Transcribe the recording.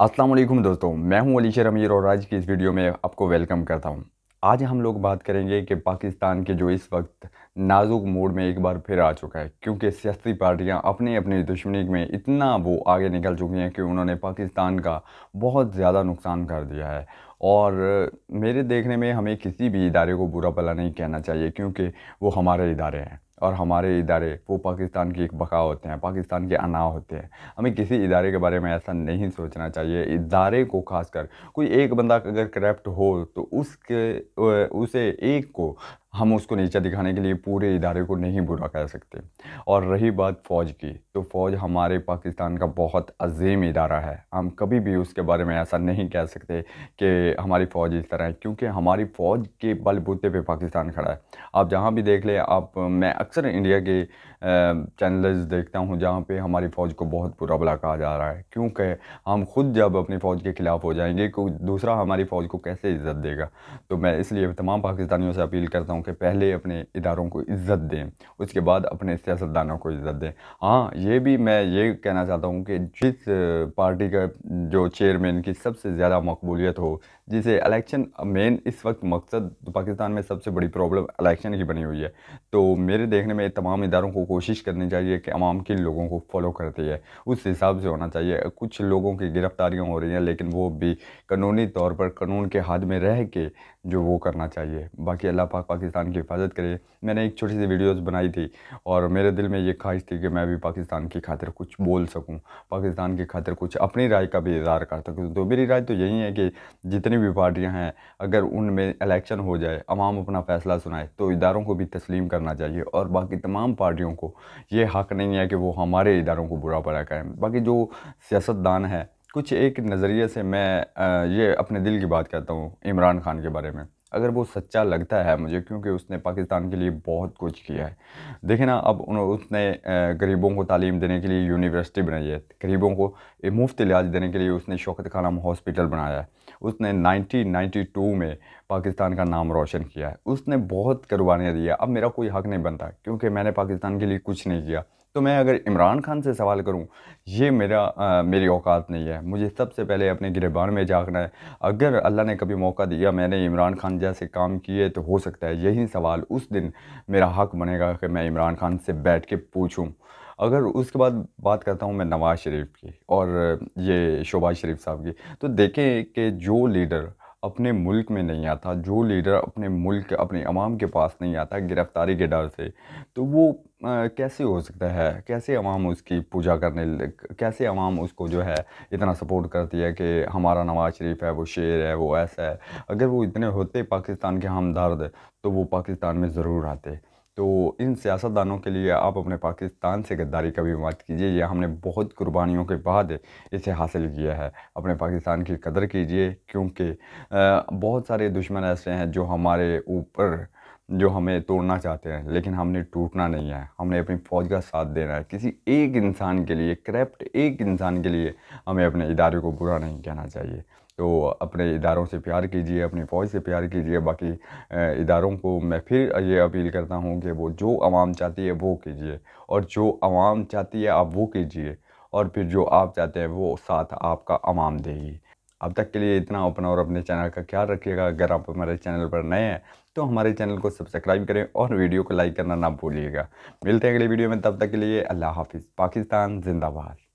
असलम दोस्तों मैं हूं अलीशर अमीर और आज की इस वीडियो में आपको वेलकम करता हूं। आज हम लोग बात करेंगे कि पाकिस्तान के जो इस वक्त नाजुक मोड में एक बार फिर आ चुका है क्योंकि सियासी पार्टियां अपने अपने दुश्मनी में इतना वो आगे निकल चुकी हैं कि उन्होंने पाकिस्तान का बहुत ज़्यादा नुकसान कर दिया है और मेरे देखने में हमें किसी भी इदारे को बुरा भला नहीं कहना चाहिए क्योंकि वो हमारे इदारे हैं और हमारे इदारे वो पाकिस्तान की एक बका होते हैं पाकिस्तान के अना होते हैं हमें किसी इदारे के बारे में ऐसा नहीं सोचना चाहिए इदारे को खासकर कोई एक बंदा अगर करप्ट हो तो उसके उसे एक को हम उसको नीचा दिखाने के लिए पूरे इदारे को नहीं बुरा कह सकते और रही बात फ़ौज की तो फ़ौज हमारे पाकिस्तान का बहुत अजीम इदारा है हम कभी भी उसके बारे में ऐसा नहीं कह सकते कि हमारी फ़ौज इस तरह है क्योंकि हमारी फ़ौज के बलबूते पे पाकिस्तान खड़ा है आप जहाँ भी देख लें आप मैं अक्सर इंडिया के चैनल्स देखता हूँ जहाँ पर हमारी फ़ौज को बहुत बुरा भला कहा जा रहा है क्योंकि हम खुद जब अपनी फ़ौज के ख़िलाफ़ हो जाएंगे दूसरा हमारी फ़ौज को कैसे इज़्ज़त देगा तो मैं इसलिए तमाम पाकिस्तानियों से अपील करता हूँ कि पहले अपने इदारों को इज़्ज़त दें उसके बाद अपने सियासतदानों को इज़्ज़त दें हाँ ये भी मैं ये कहना चाहता हूँ कि जिस पार्टी का जो चेयरमैन की सबसे ज़्यादा मकबूलियत हो जिसे इलेक्शन मेन इस वक्त मकसद पाकिस्तान में सबसे बड़ी प्रॉब्लम इलेक्शन की बनी हुई है तो मेरे देखने में तमाम इदारों को कोशिश करनी चाहिए कि आवाम किन लोगों को फॉलो करती है उस हिसाब से होना चाहिए कुछ लोगों की गिरफ़्तारियाँ हो रही हैं लेकिन वो भी कानूनी तौर पर कानून के हाथ में रह के जो वो करना चाहिए बाकी अल्लाह पाक पाकिस्तान की हिफाजत करे मैंने एक छोटी सी वीडियोस बनाई थी और मेरे दिल में ये ख्वाहिश थी कि मैं भी पाकिस्तान की खातिर कुछ बोल सकूं पाकिस्तान की खातिर कुछ अपनी राय का भी इजहार कर सकूँ तो मेरी राय तो यही है कि जितनी भी पार्टियाँ हैं अगर उनमें इलेक्शन हो जाए अवाम अपना फ़ैसला सुनाए तो इदारों को भी तस्लीम करना करना चाहिए और बाकी तमाम पार्टियों को ये हक नहीं है कि वो हमारे इदारों को बुरा पड़ा करें बाकी जो सियासतदान है कुछ एक नज़रिए से मैं ये अपने दिल की बात करता हूँ इमरान खान के बारे में अगर वो सच्चा लगता है मुझे क्योंकि उसने पाकिस्तान के लिए बहुत कुछ किया है देखे ना अब उसने गरीबों को तालीम देने के लिए यूनिवर्सिटी बनाई है गरीबों को मुफ्त इलाज देने के लिए उसने शौकत खाना हॉस्पिटल बनाया है उसने 1992 में पाकिस्तान का नाम रोशन किया है उसने बहुत कुर्बानियाँ दी है अब मेरा कोई हक नहीं बनता क्योंकि मैंने पाकिस्तान के लिए कुछ नहीं किया तो मैं अगर इमरान खान से सवाल करूं ये मेरा आ, मेरी औकात नहीं है मुझे सबसे पहले अपने गिरबान में जागना है अगर अल्लाह ने कभी मौका दिया मैंने इमरान खान जैसे काम किए तो हो सकता है यही सवाल उस दिन मेरा हक बनेगा कि मैं इमरान खान से बैठ के पूछूँ अगर उसके बाद बात करता हूँ मैं नवाज़ शरीफ की और ये शोबाज़ शरीफ साहब की तो देखें कि जो लीडर अपने मुल्क में नहीं आता जो लीडर अपने मुल्क अपने अवाम के पास नहीं आता गिरफ़्तारी के डर से तो वो आ, कैसे हो सकता है कैसे अवाम उसकी पूजा करने कैसे अवाम उसको जो है इतना सपोर्ट करती है कि हमारा नवाज़ शरीफ है वो शेर है वो ऐसा है अगर वो इतने होते पाकिस्तान के हमदर्द तो वो पाकिस्तान में ज़रूर आते तो इन सियासतदानों के लिए आप अपने पाकिस्तान से गद्दारी का भी मत कीजिए यह हमने बहुत कुर्बानियों के बाद इसे हासिल किया है अपने पाकिस्तान की कदर कीजिए क्योंकि बहुत सारे दुश्मन ऐसे हैं जो हमारे ऊपर जो हमें तोड़ना चाहते हैं लेकिन हमने टूटना नहीं है हमने अपनी फ़ौज का साथ देना है किसी एक इंसान के लिए करप्ट एक इंसान के लिए हमें अपने इदारे को बुरा नहीं कहना चाहिए तो अपने इदारों से प्यार कीजिए अपनी फ़ौज से प्यार कीजिए बाकी इदारों को मैं फिर ये अपील करता हूँ कि वो जो आवाम चाहती है वो कीजिए और जो आवाम चाहती है आप वो कीजिए और फिर जो आप चाहते हैं वो साथ आपका आवाम देगी अब तक के लिए इतना अपना और अपने चैनल का ख्याल रखिएगा अगर आप हमारे चैनल पर नए हैं तो हमारे चैनल को सब्सक्राइब करें और वीडियो को लाइक करना ना भूलिएगा मिलते हैं अगले वीडियो में तब तक के लिए अल्लाह हाफिज़ पाकिस्तान जिंदाबाद